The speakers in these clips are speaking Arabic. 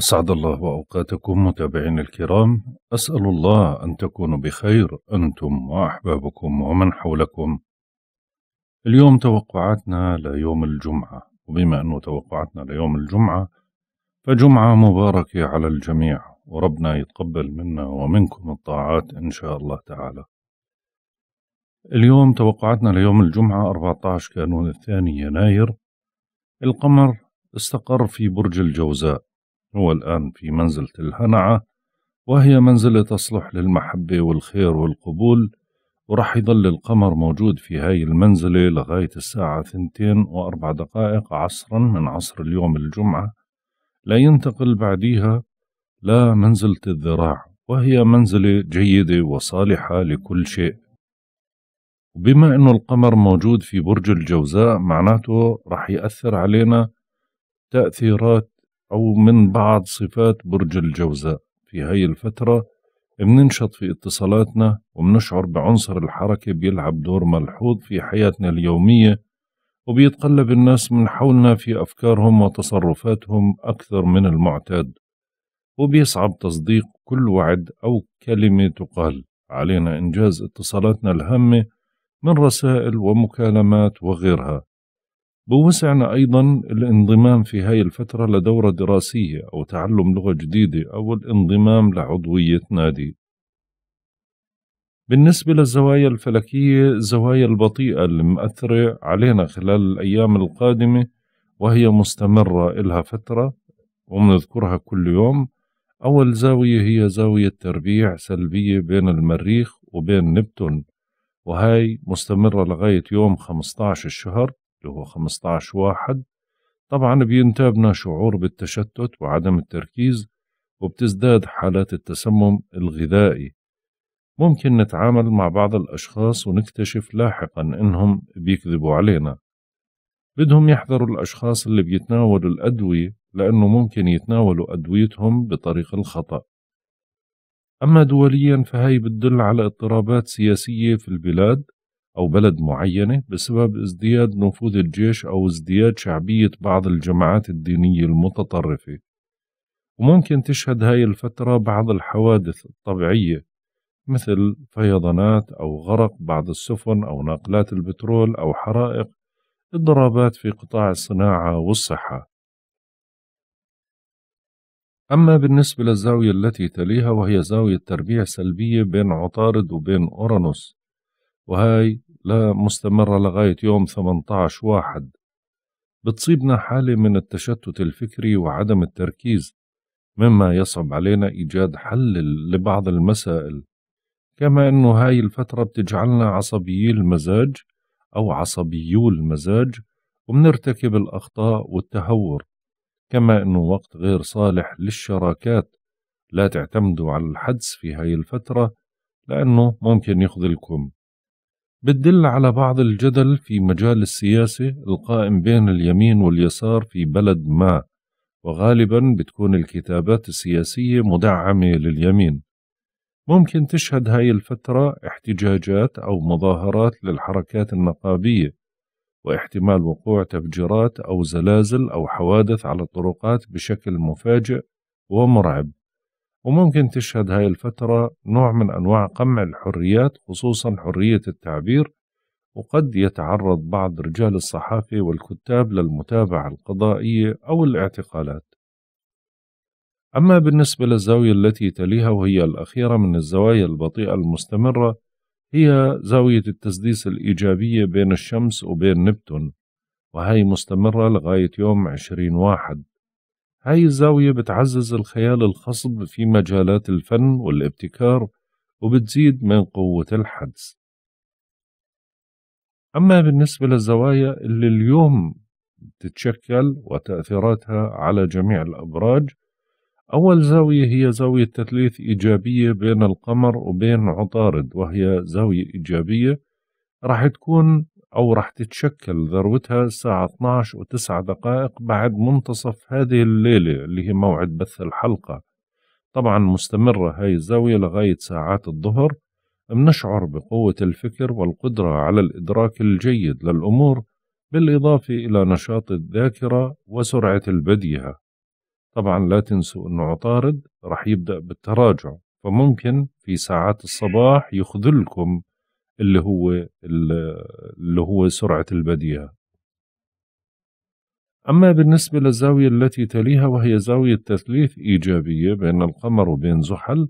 أسعد الله وأوقاتكم متابعين الكرام أسأل الله أن تكونوا بخير أنتم وأحبابكم ومن حولكم اليوم توقعاتنا ليوم الجمعة وبما أنه توقعاتنا ليوم الجمعة فجمعة مباركة على الجميع وربنا يتقبل منا ومنكم الطاعات إن شاء الله تعالى اليوم توقعاتنا ليوم الجمعة 14 كانون الثاني يناير القمر استقر في برج الجوزاء هو الآن في منزلة الهنعة وهي منزلة تصلح للمحبة والخير والقبول ورح يضل القمر موجود في هاي المنزلة لغاية الساعة ثنتين وأربع دقائق عصرا من عصر اليوم الجمعة لا ينتقل بعديها لا منزلة الذراع وهي منزلة جيدة وصالحة لكل شيء وبما أنه القمر موجود في برج الجوزاء معناته رح يأثر علينا تأثيرات أو من بعض صفات برج الجوزاء في هاي الفترة مننشط في اتصالاتنا ومنشعر بعنصر الحركة بيلعب دور ملحوظ في حياتنا اليومية وبيتقلب الناس من حولنا في أفكارهم وتصرفاتهم أكثر من المعتاد وبيصعب تصديق كل وعد أو كلمة تقال علينا إنجاز اتصالاتنا الهامة من رسائل ومكالمات وغيرها بوسعنا أيضا الانضمام في هاي الفترة لدورة دراسية أو تعلم لغة جديدة أو الانضمام لعضوية نادي بالنسبة للزوايا الفلكية الزوايا البطيئة مأثرة علينا خلال الأيام القادمة وهي مستمرة إلها فترة ومنذكرها كل يوم أول زاوية هي زاوية تربيع سلبية بين المريخ وبين نبتون وهي مستمرة لغاية يوم 15 الشهر اللي هو 15 واحد طبعا بينتابنا شعور بالتشتت وعدم التركيز وبتزداد حالات التسمم الغذائي ممكن نتعامل مع بعض الأشخاص ونكتشف لاحقا إنهم بيكذبوا علينا بدهم يحذروا الأشخاص اللي بيتناولوا الأدوية لأنه ممكن يتناولوا أدويتهم بطريق الخطأ أما دوليا فهي بتدل على اضطرابات سياسية في البلاد أو بلد معينة بسبب ازدياد نفوذ الجيش أو ازدياد شعبية بعض الجماعات الدينية المتطرفة وممكن تشهد هاي الفترة بعض الحوادث الطبيعية مثل فيضانات أو غرق بعض السفن أو ناقلات البترول أو حرائق اضرابات في قطاع الصناعة والصحة أما بالنسبة للزاوية التي تليها وهي زاوية تربيع سلبية بين عطارد وبين أورانوس وهاي لا مستمرة لغاية يوم 18 واحد بتصيبنا حالة من التشتت الفكري وعدم التركيز مما يصعب علينا إيجاد حل لبعض المسائل كما أنه هاي الفترة بتجعلنا عصبيي المزاج أو عصبيو المزاج ومنرتكب الأخطاء والتهور كما أنه وقت غير صالح للشراكات لا تعتمدوا على الحدس في هاي الفترة لأنه ممكن يخذلكم بتدل على بعض الجدل في مجال السياسة القائم بين اليمين واليسار في بلد ما وغالبا بتكون الكتابات السياسية مدعمة لليمين ممكن تشهد هاي الفترة احتجاجات أو مظاهرات للحركات النقابية واحتمال وقوع تفجيرات أو زلازل أو حوادث على الطرقات بشكل مفاجئ ومرعب وممكن تشهد هاي الفترة نوع من أنواع قمع الحريات خصوصا حرية التعبير وقد يتعرض بعض رجال الصحافة والكتاب للمتابعة القضائية أو الاعتقالات أما بالنسبة للزاوية التي تليها وهي الأخيرة من الزوايا البطيئة المستمرة هي زاوية التسديس الإيجابية بين الشمس وبين نبتون وهي مستمرة لغاية يوم عشرين واحد هاي الزاوية بتعزز الخيال الخصب في مجالات الفن والابتكار وبتزيد من قوة الحدس أما بالنسبة للزوايا اللي اليوم تتشكل وتأثيراتها على جميع الأبراج أول زاوية هي زاوية تثليث إيجابية بين القمر وبين عطارد وهي زاوية إيجابية راح تكون أو رح تتشكل ذروتها الساعة 12 و9 دقائق بعد منتصف هذه الليلة اللي هي موعد بث الحلقة طبعا مستمرة هاي الزاوية لغاية ساعات الظهر بنشعر بقوة الفكر والقدرة على الإدراك الجيد للأمور بالإضافة إلى نشاط الذاكرة وسرعة البديهة طبعا لا تنسوا أنه عطارد رح يبدأ بالتراجع فممكن في ساعات الصباح يخذلكم اللي هو اللي هو سرعة البديهة أما بالنسبة للزاوية التي تليها وهي زاوية تثليث إيجابية بين القمر وبين زحل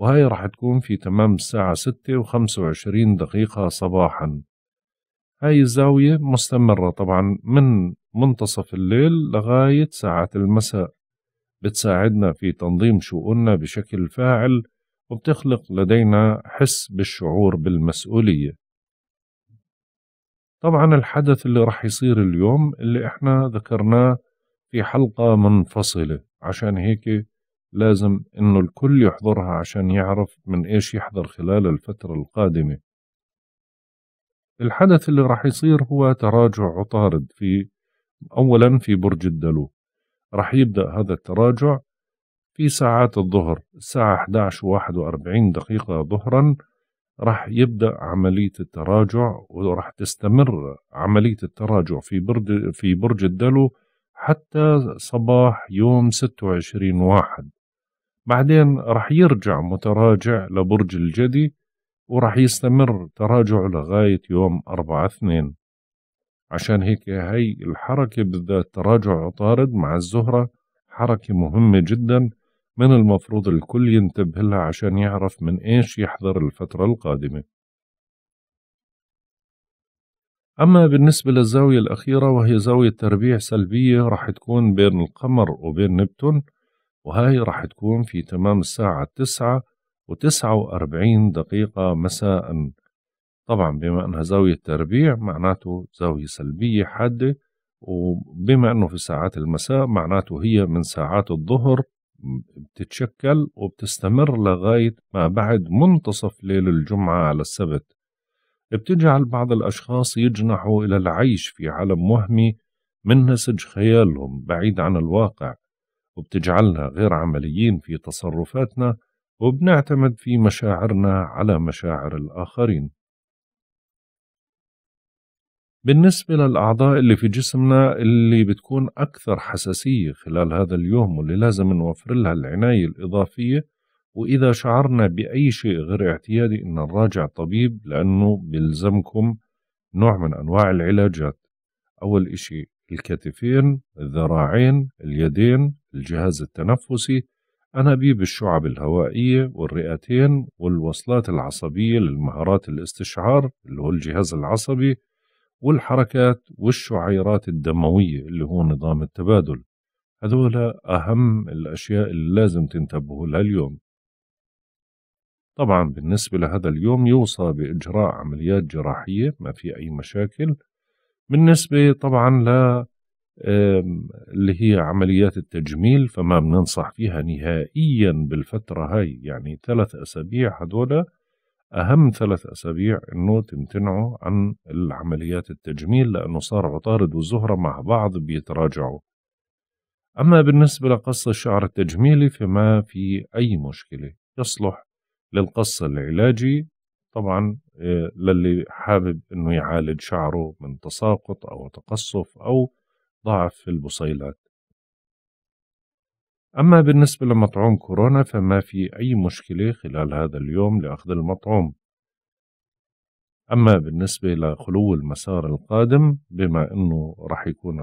وهي راح تكون في تمام الساعة ستة وخمسة وعشرين دقيقة صباحا هاي الزاوية مستمرة طبعا من منتصف الليل لغاية ساعة المساء بتساعدنا في تنظيم شؤوننا بشكل فاعل وبتخلق لدينا حس بالشعور بالمسؤولية طبعا الحدث اللي راح يصير اليوم اللي احنا ذكرناه في حلقة منفصلة عشان هيك لازم انه الكل يحضرها عشان يعرف من ايش يحضر خلال الفترة القادمة الحدث اللي راح يصير هو تراجع عطارد في أولا في برج الدلو راح يبدأ هذا التراجع في ساعات الظهر الساعة 11 و 41 دقيقة ظهرا راح يبدأ عملية التراجع وراح تستمر عملية التراجع في برج في برج الدلو حتى صباح يوم 26 واحد بعدين راح يرجع متراجع لبرج الجدي وراح يستمر تراجع لغاية يوم أربعة اثنين عشان هيك هي الحركة بالذات تراجع عطارد مع الزهرة حركة مهمة جدا من المفروض الكل ينتبه لها عشان يعرف من إيش يحذر الفترة القادمة أما بالنسبة للزاوية الأخيرة وهي زاوية تربيع سلبية راح تكون بين القمر وبين نبتون وهاي راح تكون في تمام الساعة التسعة وتسعة وأربعين دقيقة مساءً طبعا بما انها زاوية تربيع معناته زاوية سلبية حادة وبما انه في ساعات المساء معناته هي من ساعات الظهر بتتشكل وبتستمر لغاية ما بعد منتصف ليل الجمعة على السبت بتجعل بعض الأشخاص يجنحوا إلى العيش في عالم وهمي من نسج خيالهم بعيد عن الواقع وبتجعلنا غير عمليين في تصرفاتنا وبنعتمد في مشاعرنا على مشاعر الآخرين بالنسبة للأعضاء اللي في جسمنا اللي بتكون أكثر حساسية خلال هذا اليوم واللي لازم نوفر لها العناية الإضافية وإذا شعرنا بأي شيء غير اعتيادي إن نراجع طبيب لأنه بيلزمكم نوع من أنواع العلاجات أول إشي الكتفين الذراعين اليدين الجهاز التنفسي أنابيب الشعب الهوائية والرئتين والوصلات العصبية للمهارات الاستشعار اللي هو الجهاز العصبي والحركات والشعيرات الدموية اللي هو نظام التبادل هذولا أهم الأشياء اللي لازم تنتبهوا لها اليوم طبعا بالنسبة لهذا اليوم يوصى بإجراء عمليات جراحية ما في أي مشاكل بالنسبة طبعا ل اللي هي عمليات التجميل فما بننصح فيها نهائيا بالفترة هاي يعني ثلاث أسابيع هذولا أهم ثلاث أسابيع أنه تمتنعوا عن العمليات التجميل لأنه صار عطارد والزهرة مع بعض بيتراجعوا أما بالنسبة لقص الشعر التجميلي فما في أي مشكلة يصلح للقص العلاجي طبعا آه، للي حابب أنه يعالج شعره من تساقط أو تقصف أو ضعف في البصيلات أما بالنسبة لمطعوم كورونا فما في أي مشكلة خلال هذا اليوم لأخذ المطعوم أما بالنسبة لخلو المسار القادم بما أنه رح يكون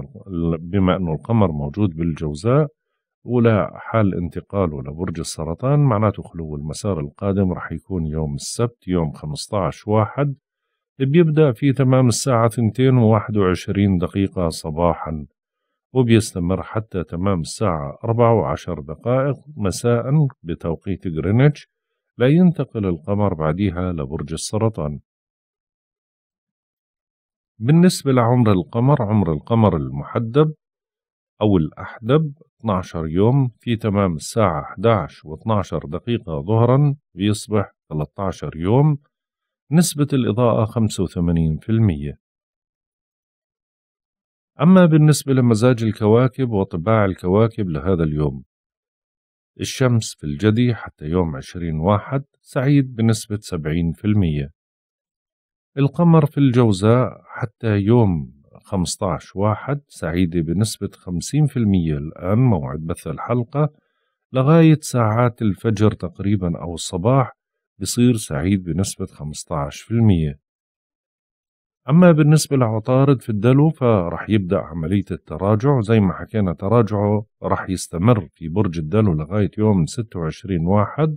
بما أنه القمر موجود بالجوزاء ولا حال انتقاله لبرج السرطان معناته خلو المسار القادم رح يكون يوم السبت يوم 15 واحد بيبدأ في تمام الساعة 2 و21 دقيقة صباحاً وبيستمر حتى تمام الساعة 14 دقائق مساء بتوقيت غرينتش لا ينتقل القمر بعدها لبرج السرطان بالنسبة لعمر القمر عمر القمر المحدب أو الأحدب 12 يوم في تمام الساعة 11 و 12 دقيقة ظهرا بيصبح 13 يوم نسبة الإضاءة 85% أما بالنسبة لمزاج الكواكب وطباع الكواكب لهذا اليوم الشمس في الجدي حتى يوم عشرين واحد سعيد بنسبة سبعين في المية القمر في الجوزاء حتى يوم خمستاش واحد سعيدة بنسبة خمسين في المية الآن موعد بث الحلقة لغاية ساعات الفجر تقريبا أو الصباح بصير سعيد بنسبة في المية أما بالنسبة لعطارد في الدلو فرح يبدأ عملية التراجع زي ما حكينا تراجعه رح يستمر في برج الدلو لغاية يوم 26 واحد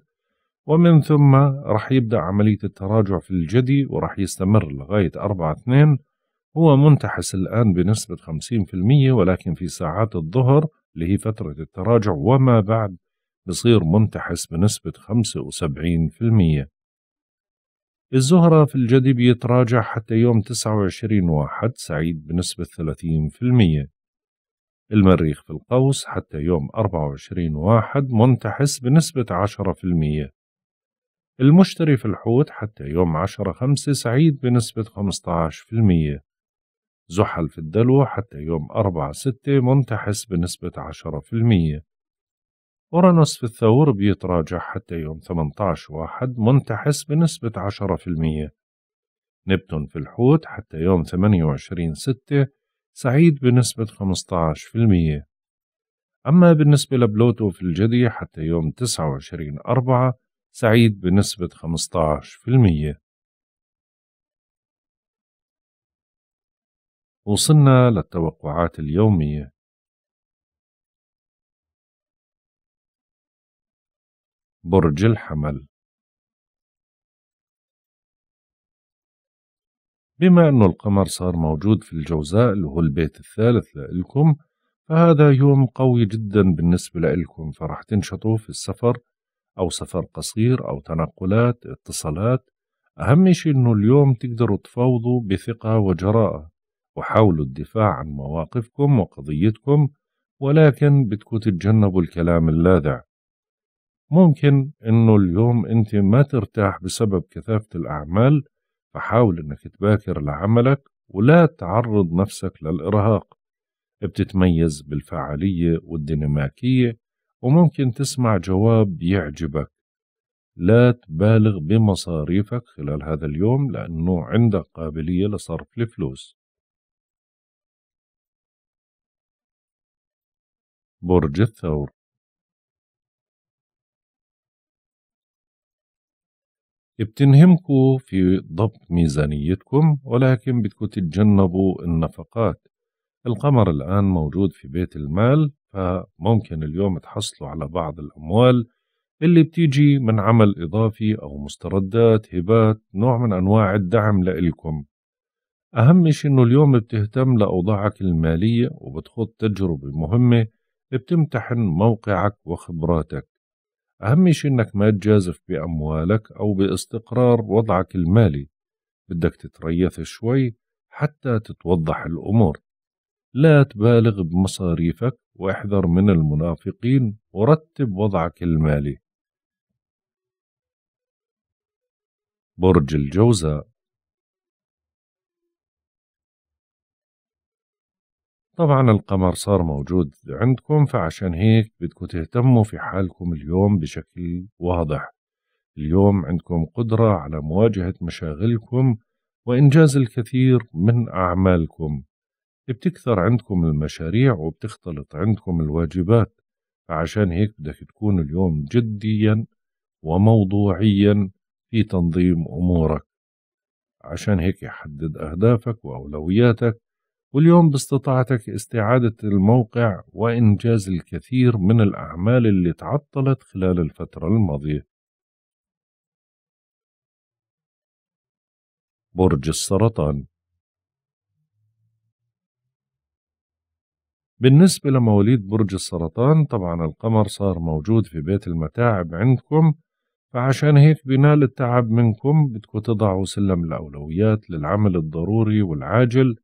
ومن ثم رح يبدأ عملية التراجع في الجدي ورح يستمر لغاية 4 2 هو منتحس الآن بنسبة 50% ولكن في ساعات الظهر اللي هي فترة التراجع وما بعد بصير منتحس بنسبة 75% الزهرة في الجدي بيتراجع حتى يوم 29 واحد سعيد بنسبة 30% المريخ في القوس حتى يوم 24 واحد منتحس بنسبة 10% المشتري في الحوت حتى يوم 10 خمسة سعيد بنسبة 15% زحل في الدلو حتى يوم 4 ستة منتحس بنسبة 10% أورانوس في الثور بيتراجع حتى يوم 18 واحد منتحس بنسبة 10% نبتون في الحوت حتى يوم 28 ستة سعيد بنسبة 15% أما بالنسبة لبلوتو في الجدي حتى يوم 29 أربعة سعيد بنسبة 15% وصلنا للتوقعات اليومية برج الحمل بما أنه القمر صار موجود في الجوزاء اللي هو البيت الثالث لإلكم فهذا يوم قوي جدا بالنسبة لإلكم فرح تنشطوا في السفر أو سفر قصير أو تنقلات اتصالات أهم شيء أنه اليوم تقدروا تفاوضوا بثقة وجراءة وحاولوا الدفاع عن مواقفكم وقضيتكم ولكن بدكم تتجنبوا الكلام اللاذع ممكن انه اليوم انت ما ترتاح بسبب كثافة الاعمال فحاول انك تباكر لعملك ولا تعرض نفسك للارهاق بتتميز بالفعالية والديناميكية وممكن تسمع جواب يعجبك لا تبالغ بمصاريفك خلال هذا اليوم لأنه عندك قابلية لصرف الفلوس برج الثور بتنهمكوا في ضبط ميزانيتكم ولكن بدكم تتجنبوا النفقات القمر الآن موجود في بيت المال فممكن اليوم تحصلوا على بعض الأموال اللي بتيجي من عمل إضافي أو مستردات هبات نوع من أنواع الدعم لإلكم أهم شيء إنه اليوم بتهتم لأوضاعك المالية وبتخوض تجربة مهمة بتمتحن موقعك وخبراتك أهم شيء إنك ما تجازف بأموالك أو باستقرار وضعك المالي بدك تتريث شوي حتى تتوضح الأمور لا تبالغ بمصاريفك واحذر من المنافقين ورتب وضعك المالي برج الجوزاء طبعا القمر صار موجود عندكم فعشان هيك بدكم تهتموا في حالكم اليوم بشكل واضح اليوم عندكم قدرة على مواجهة مشاغلكم وإنجاز الكثير من أعمالكم بتكثر عندكم المشاريع وبتختلط عندكم الواجبات فعشان هيك بدك تكون اليوم جديا وموضوعيا في تنظيم أمورك عشان هيك يحدد أهدافك وأولوياتك واليوم باستطاعتك استعادة الموقع وإنجاز الكثير من الأعمال اللي تعطلت خلال الفترة الماضية برج السرطان بالنسبة لمواليد برج السرطان طبعا القمر صار موجود في بيت المتاعب عندكم فعشان هيك بنال التعب منكم بدكم تضعوا سلم الأولويات للعمل الضروري والعاجل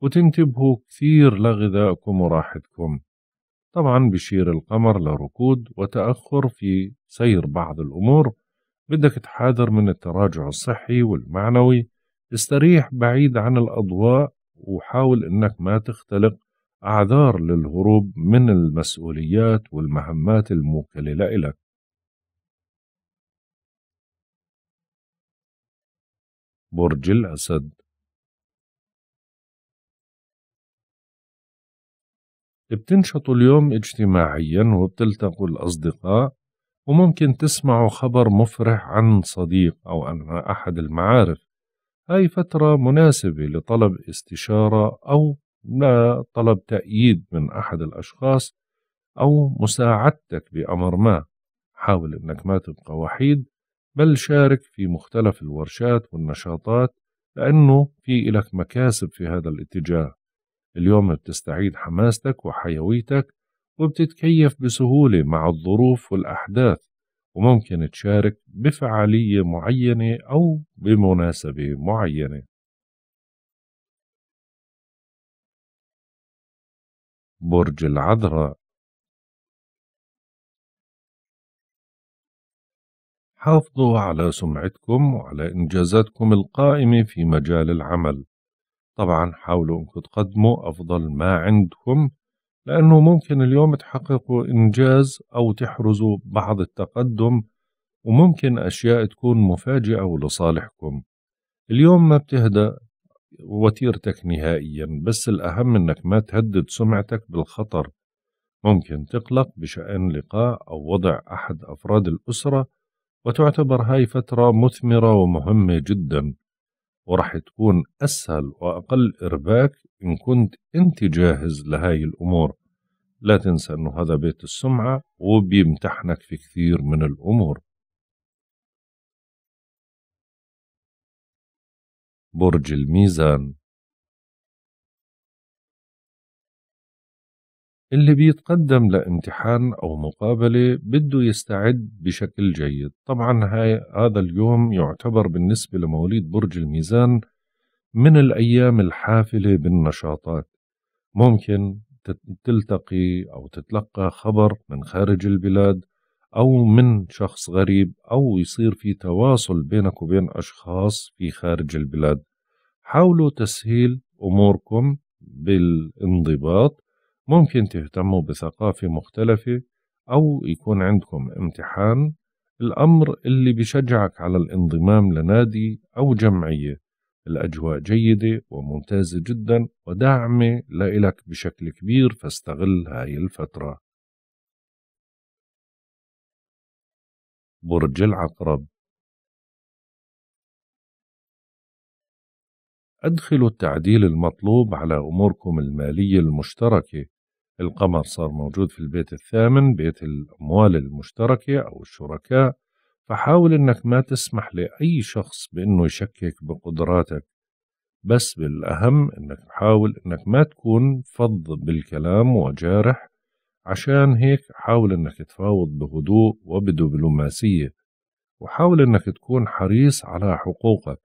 وتنتبهوا كثير لغذائكم وراحتكم طبعا بشير القمر لركود وتأخر في سير بعض الأمور بدك تحاذر من التراجع الصحي والمعنوي استريح بعيد عن الأضواء وحاول أنك ما تختلق أعذار للهروب من المسؤوليات والمهمات الموكلة لك برج الأسد بتنشطوا اليوم اجتماعيا وبتلتقوا الأصدقاء وممكن تسمعوا خبر مفرح عن صديق أو عن أحد المعارف هاي فترة مناسبة لطلب استشارة أو لطلب تأييد من أحد الأشخاص أو مساعدتك بأمر ما حاول أنك ما تبقى وحيد بل شارك في مختلف الورشات والنشاطات لأنه في إلك مكاسب في هذا الاتجاه اليوم بتستعيد حماستك وحيويتك وبتتكيف بسهولة مع الظروف والأحداث وممكن تشارك بفعالية معينة أو بمناسبة معينة برج العذراء حافظوا على سمعتكم وعلى إنجازاتكم القائمة في مجال العمل طبعا حاولوا انكم تقدموا أفضل ما عندكم لأنه ممكن اليوم تحققوا إنجاز أو تحرزوا بعض التقدم وممكن أشياء تكون مفاجئة ولصالحكم اليوم ما بتهدأ وتيرتك نهائيا بس الأهم أنك ما تهدد سمعتك بالخطر ممكن تقلق بشأن لقاء أو وضع أحد أفراد الأسرة وتعتبر هاي فترة مثمرة ومهمة جدا وراح تكون أسهل وأقل إرباك إن كنت أنت جاهز لهاي الأمور لا تنسى أنه هذا بيت السمعة وبيمتحنك في كثير من الأمور برج الميزان اللي بيتقدم لامتحان أو مقابلة بده يستعد بشكل جيد طبعا هاي هذا اليوم يعتبر بالنسبة لمواليد برج الميزان من الأيام الحافلة بالنشاطات ممكن تلتقي أو تتلقى خبر من خارج البلاد أو من شخص غريب أو يصير في تواصل بينك وبين أشخاص في خارج البلاد حاولوا تسهيل أموركم بالانضباط ممكن تهتموا بثقافة مختلفة أو يكون عندكم امتحان الأمر اللي بشجعك على الانضمام لنادي أو جمعية الأجواء جيدة وممتازة جدا وداعمة لإلك بشكل كبير فاستغل هاي الفترة برج العقرب أدخلوا التعديل المطلوب على أموركم المالية المشتركة القمر صار موجود في البيت الثامن بيت الأموال المشتركة أو الشركاء فحاول إنك ما تسمح لأي شخص بإنه يشكك بقدراتك بس بالأهم إنك تحاول إنك ما تكون فظ بالكلام وجارح عشان هيك حاول إنك تفاوض بهدوء وبدبلوماسية وحاول إنك تكون حريص على حقوقك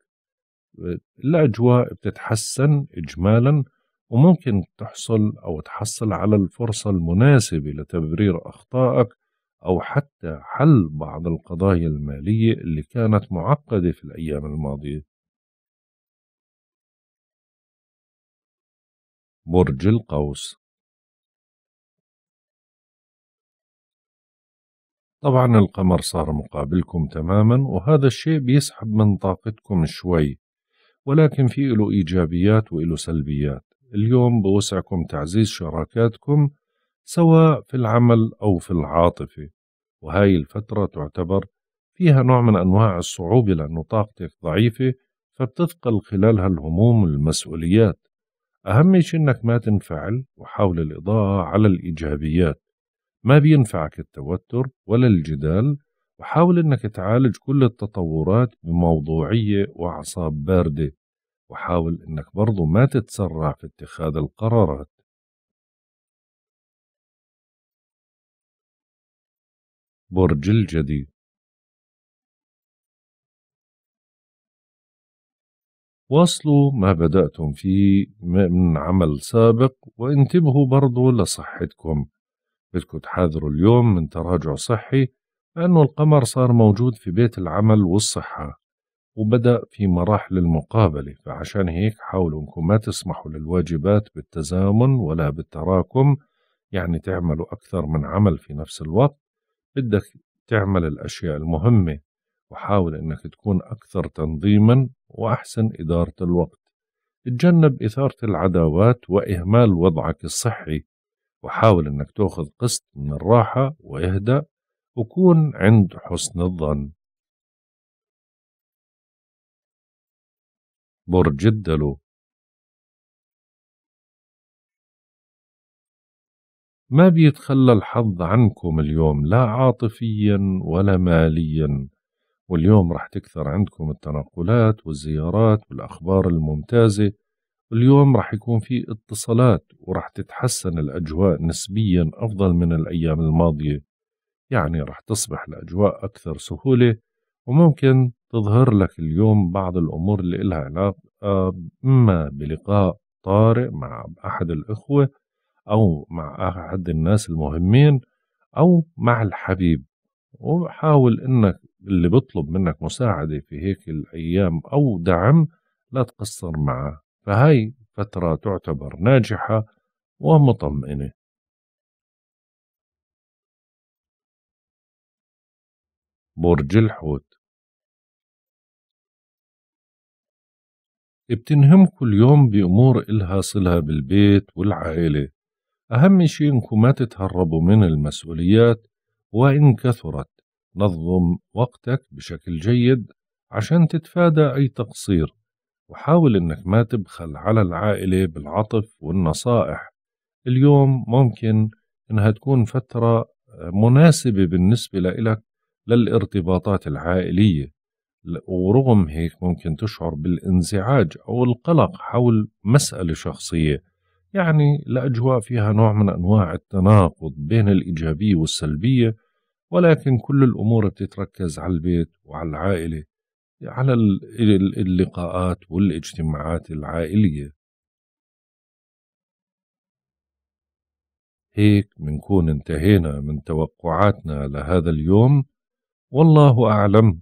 أه، الأجواء بتتحسن إجمالاً وممكن تحصل أو تحصل على الفرصة المناسبة لتبرير أخطائك أو حتى حل بعض القضايا المالية اللي كانت معقدة في الأيام الماضية برج القوس طبعا القمر صار مقابلكم تماما وهذا الشيء بيسحب من طاقتكم شوي ولكن في له إيجابيات وله سلبيات اليوم بوسعكم تعزيز شراكاتكم سواء في العمل أو في العاطفة وهاي الفترة تعتبر فيها نوع من أنواع الصعوبة لأنه طاقتك ضعيفة فبتثقل خلالها الهموم والمسؤوليات أهم شيء إنك ما تنفعل وحاول الإضاءة على الإيجابيات ما بينفعك التوتر ولا الجدال وحاول إنك تعالج كل التطورات بموضوعية وأعصاب باردة وحاول انك برضو ما تتسرع في اتخاذ القرارات برج الجدي واصلوا ما بدأتم فيه من عمل سابق وانتبهوا برضو لصحتكم بدكم تحاذروا اليوم من تراجع صحي لأنه القمر صار موجود في بيت العمل والصحة وبدأ في مراحل المقابلة فعشان هيك حاولوا انكم ما تسمحوا للواجبات بالتزامن ولا بالتراكم يعني تعملوا أكثر من عمل في نفس الوقت بدك تعمل الأشياء المهمة وحاول أنك تكون أكثر تنظيما وأحسن إدارة الوقت اتجنب إثارة العداوات وإهمال وضعك الصحي وحاول أنك تأخذ قسط من الراحة واهدأ وكون عند حسن الظن برج الدلو ما بيتخلى الحظ عنكم اليوم لا عاطفيا ولا ماليا واليوم رح تكثر عندكم التنقلات والزيارات والأخبار الممتازة اليوم رح يكون في اتصالات ورح تتحسن الأجواء نسبيا أفضل من الأيام الماضية يعني رح تصبح الأجواء أكثر سهولة وممكن تظهر لك اليوم بعض الأمور اللي إلها علاقة آه، إما بلقاء طارئ مع أحد الإخوة أو مع أحد الناس المهمين أو مع الحبيب وحاول إنك اللي بيطلب منك مساعدة في هيك الأيام أو دعم لا تقصر معه فهاي فترة تعتبر ناجحة ومطمئنة برج الحوت كل اليوم بأمور إلها صلة بالبيت والعائلة أهم شي إنكم ما تتهربوا من المسؤوليات وإن كثرت نظم وقتك بشكل جيد عشان تتفادى أي تقصير وحاول إنك ما تبخل على العائلة بالعطف والنصائح اليوم ممكن إنها تكون فترة مناسبة بالنسبة لإلك للارتباطات العائلية ورغم هيك ممكن تشعر بالانزعاج أو القلق حول مسألة شخصية يعني الأجواء فيها نوع من أنواع التناقض بين الإيجابية والسلبية ولكن كل الأمور بتتركز على البيت وعلى العائلة على اللقاءات والاجتماعات العائلية هيك منكون انتهينا من توقعاتنا لهذا اليوم والله أعلم